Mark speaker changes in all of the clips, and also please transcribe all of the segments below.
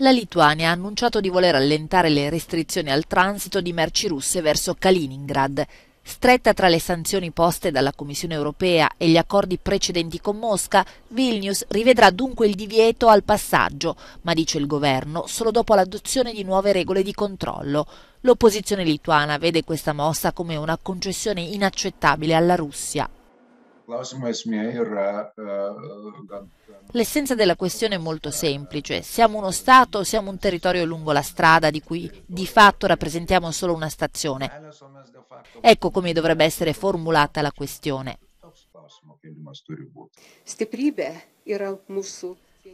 Speaker 1: La Lituania ha annunciato di voler allentare le restrizioni al transito di merci russe verso Kaliningrad. Stretta tra le sanzioni poste dalla Commissione europea e gli accordi precedenti con Mosca, Vilnius rivedrà dunque il divieto al passaggio, ma dice il governo solo dopo l'adozione di nuove regole di controllo. L'opposizione lituana vede questa mossa come una concessione inaccettabile alla Russia. Eh, eh, L'essenza della questione è molto semplice. Siamo uno Stato o siamo un territorio lungo la strada di cui di fatto rappresentiamo solo una stazione? Ecco come dovrebbe essere formulata la questione.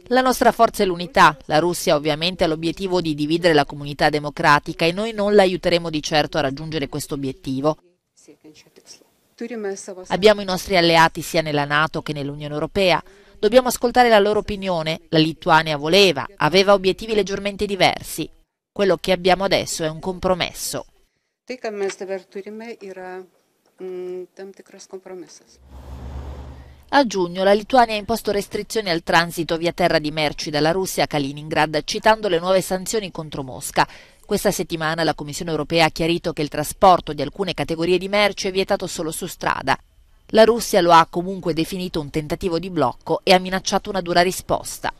Speaker 1: La nostra forza è l'unità. La Russia ovviamente ha l'obiettivo di dividere la comunità democratica e noi non l'aiuteremo di certo a raggiungere questo obiettivo. Abbiamo i nostri alleati sia nella Nato che nell'Unione Europea. Dobbiamo ascoltare la loro opinione. La Lituania voleva, aveva obiettivi leggermente diversi. Quello che abbiamo adesso è un compromesso. Mm, a giugno la Lituania ha imposto restrizioni al transito via terra di merci dalla Russia a Kaliningrad, citando le nuove sanzioni contro Mosca. Questa settimana la Commissione europea ha chiarito che il trasporto di alcune categorie di merci è vietato solo su strada. La Russia lo ha comunque definito un tentativo di blocco e ha minacciato una dura risposta.